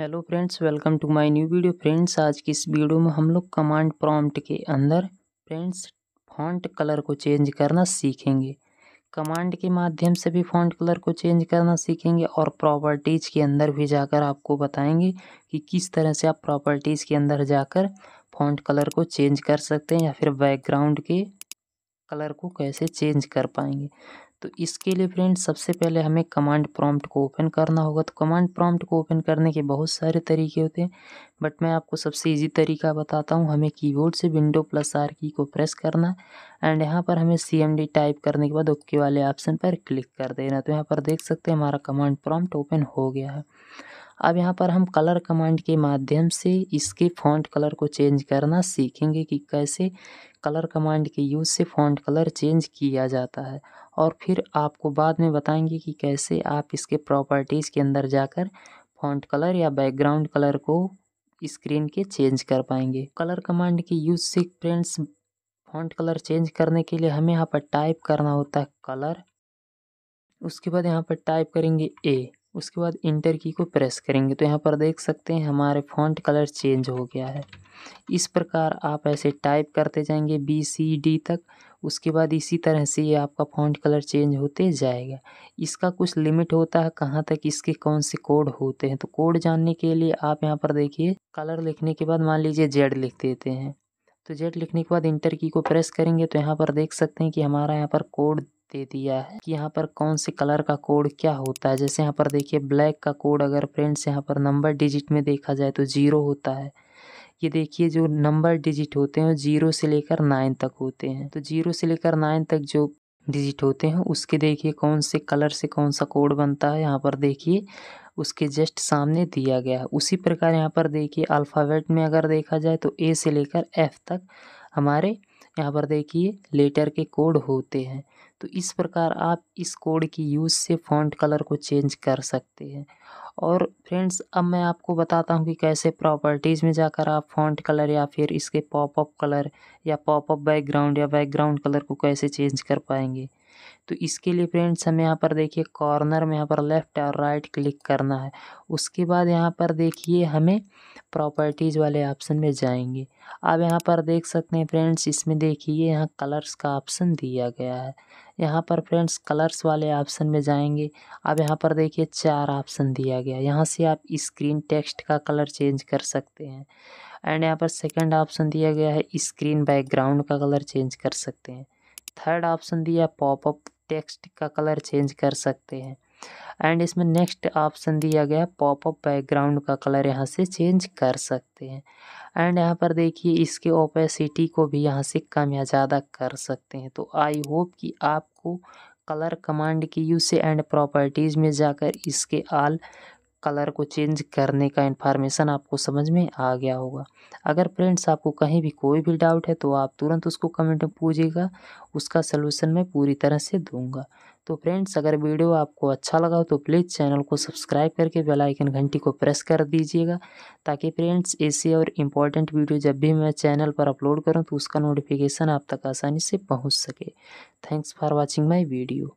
hello friends welcome to my new video friends आज की इस वीडियो में हम लोग कमांड प्रॉम्प्ट के अंदर फ्रेंड्स फॉन्ट कलर को चेंज करना सीखेंगे कमांड के माध्यम से भी फॉन्ट कलर को चेंज करना सीखेंगे और प्रॉपर्टीज़ के अंदर भी जाकर आपको बताएंगे कि किस तरह से आप प्रॉपर्टीज़ के अंदर जाकर फॉन्ट कलर को चेंज कर सकते हैं या फिर बैकग्राउंड के कलर को कैसे चेंज कर पाएंगे तो इसके लिए फ्रेंड्स सबसे पहले हमें कमांड प्रॉम्प्ट को ओपन करना होगा तो कमांड प्रॉम्प्ट को ओपन करने के बहुत सारे तरीके होते हैं बट मैं आपको सबसे इजी तरीका बताता हूँ हमें कीबोर्ड से विंडो प्लस आर की को प्रेस करना एंड यहाँ पर हमें सी टाइप करने के बाद ओके वाले ऑप्शन पर क्लिक कर देना तो यहाँ पर देख सकते हैं हमारा कमांड प्रॉम्प्ट ओपन हो गया है अब यहाँ पर हम कलर कमांड के माध्यम से इसके फॉन्ट कलर को चेंज करना सीखेंगे कि कैसे कलर कमांड के यूज़ से फॉन्ट कलर चेंज किया जाता है और फिर आपको बाद में बताएंगे कि कैसे आप इसके प्रॉपर्टीज़ के अंदर जाकर फॉन्ट कलर या बैकग्राउंड कलर को स्क्रीन के चेंज कर पाएंगे कलर कमांड के यूज से फ्रेंड्स फॉन्ट कलर चेंज करने के लिए हमें यहाँ पर टाइप करना होता है कलर उसके बाद यहाँ पर टाइप करेंगे ए उसके बाद इंटर की को प्रेस करेंगे तो यहाँ पर देख सकते हैं हमारे फॉन्ट कलर चेंज हो गया है इस प्रकार आप ऐसे टाइप करते जाएंगे बी सी डी तक उसके बाद इसी तरह से ये आपका फ़ॉन्ट कलर चेंज होते जाएगा इसका कुछ लिमिट होता है कहाँ तक इसके कौन से कोड होते हैं तो कोड जानने के लिए आप यहाँ पर देखिए कलर लिखने के बाद मान लीजिए जेड लिख देते हैं तो जेड लिखने के बाद इंटर की को प्रेस करेंगे तो यहाँ पर देख सकते हैं कि हमारा यहाँ पर कोड दे दिया है कि यहाँ पर कौन से कलर का कोड क्या होता है जैसे यहाँ पर देखिए ब्लैक का कोड अगर फ्रेंड्स यहाँ पर नंबर डिजिट में देखा जाए तो ज़ीरो होता है ये देखिए जो नंबर डिजिट होते हैं जीरो से लेकर नाइन तक होते हैं तो जीरो से लेकर नाइन तक जो डिजिट होते हैं उसके देखिए कौन से कलर से कौन सा कोड बनता है यहाँ पर देखिए उसके जस्ट सामने दिया गया है उसी प्रकार यहाँ पर देखिए अल्फ़ाबेट में अगर देखा जाए तो ए से लेकर एफ़ तक हमारे यहाँ पर देखिए लेटर के कोड होते हैं तो इस प्रकार आप इस कोड की यूज़ से फॉन्ट कलर को चेंज कर सकते हैं और फ्रेंड्स अब मैं आपको बताता हूँ कि कैसे प्रॉपर्टीज़ में जाकर आप फॉन्ट कलर या फिर इसके पॉपअप कलर या पॉपअप बैकग्राउंड या बैकग्राउंड कलर को कैसे चेंज कर पाएंगे तो इसके लिए फ्रेंड्स हमें यहाँ पर देखिए कॉर्नर में यहाँ पर लेफ़्ट और राइट क्लिक करना है उसके बाद यहाँ पर देखिए हमें प्रॉपर्टीज़ वाले ऑप्शन में जाएंगे आप यहाँ पर देख सकते हैं फ्रेंड्स इसमें देखिए यहाँ कलर्स का ऑप्शन दिया गया है यहाँ पर फ्रेंड्स कलर्स वाले ऑप्शन में जाएंगे अब यहाँ पर देखिए चार ऑप्शन दिया गया यहाँ से आप स्क्रीन टेक्स्ट का कलर चेंज कर सकते हैं एंड यहाँ पर सेकंड ऑप्शन दिया गया है स्क्रीन बैकग्राउंड का कलर चेंज कर सकते हैं थर्ड ऑप्शन दिया पॉपअप टेक्स्ट का कलर चेंज कर सकते हैं एंड इसमें नेक्स्ट ऑप्शन दिया गया पॉपअप बैकग्राउंड का कलर यहाँ से चेंज कर सकते हैं एंड यहाँ पर देखिए इसके ओपेसिटी को भी यहाँ से कम या ज़्यादा कर सकते हैं तो आई होप कि आपको कलर कमांड के यूज से एंड प्रॉपर्टीज़ में जाकर इसके आल कलर को चेंज करने का इन्फॉर्मेशन आपको समझ में आ गया होगा अगर फ्रेंड्स आपको कहीं भी कोई भी डाउट है तो आप तुरंत उसको कमेंट में पूछिएगा उसका सलूशन मैं पूरी तरह से दूंगा तो फ्रेंड्स अगर वीडियो आपको अच्छा लगा हो तो प्लीज़ चैनल को सब्सक्राइब करके बेल आइकन घंटी को प्रेस कर दीजिएगा ताकि फ्रेंड्स ऐसे और इम्पॉर्टेंट वीडियो जब भी मैं चैनल पर अपलोड करूँ तो उसका नोटिफिकेशन आप तक आसानी से पहुँच सके thanks for watching my video